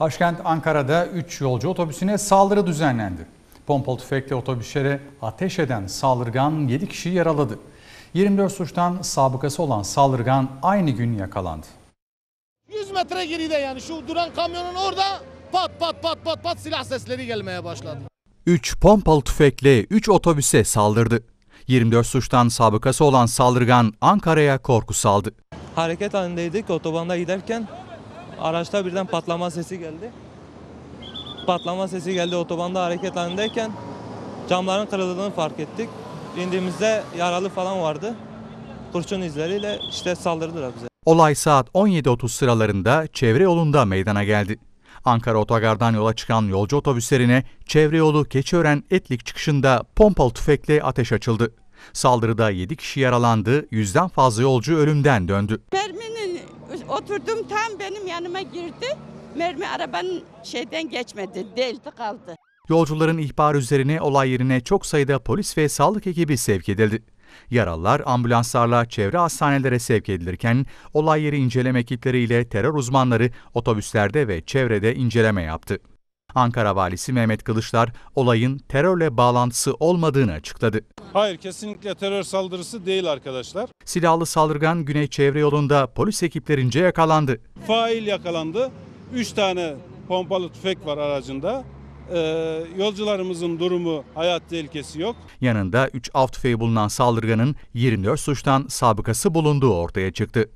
Başkent Ankara'da 3 yolcu otobüsüne saldırı düzenlendi. Pompalı tüfekle otobüslere ateş eden saldırgan 7 kişi yaraladı. 24 suçtan sabıkası olan saldırgan aynı gün yakalandı. 100 metre geride yani şu duran kamyonun orada pat pat pat pat pat silah sesleri gelmeye başladı. 3 pompalı tüfekle 3 otobüse saldırdı. 24 suçtan sabıkası olan saldırgan Ankara'ya korku saldı. Hareket halindeydik otobanda giderken Araçta birden patlama sesi geldi. Patlama sesi geldi otobanda hareket halindeyken camların kırıldığını fark ettik. İndiğimizde yaralı falan vardı. Kurşun izleriyle işte saldırdılar bize. Olay saat 17.30 sıralarında çevre yolunda meydana geldi. Ankara Otogar'dan yola çıkan yolcu otobüslerine çevre yolu Keçiören Etlik çıkışında pompalı tüfekle ateş açıldı. Saldırıda 7 kişi yaralandı, yüzden fazla yolcu ölümden döndü. Merminin oturdum tam benim yanıma girdi. Mermi arabanın şeyden geçmedi. Deldi kaldı. Yolcuların ihbar üzerine olay yerine çok sayıda polis ve sağlık ekibi sevk edildi. Yaralılar ambulanslarla çevre hastanelere sevk edilirken olay yeri inceleme ekipleriyle terör uzmanları otobüslerde ve çevrede inceleme yaptı. Ankara Valisi Mehmet Kılıçlar olayın terörle bağlantısı olmadığını açıkladı. Hayır kesinlikle terör saldırısı değil arkadaşlar. Silahlı saldırgan Güney Çevre Yolu'nda polis ekiplerince yakalandı. Fail yakalandı. 3 tane pompalı tüfek var aracında. Ee, yolcularımızın durumu hayat tehlikesi yok. Yanında 3 av tüfeği bulunan saldırganın 24 suçtan sabıkası bulunduğu ortaya çıktı.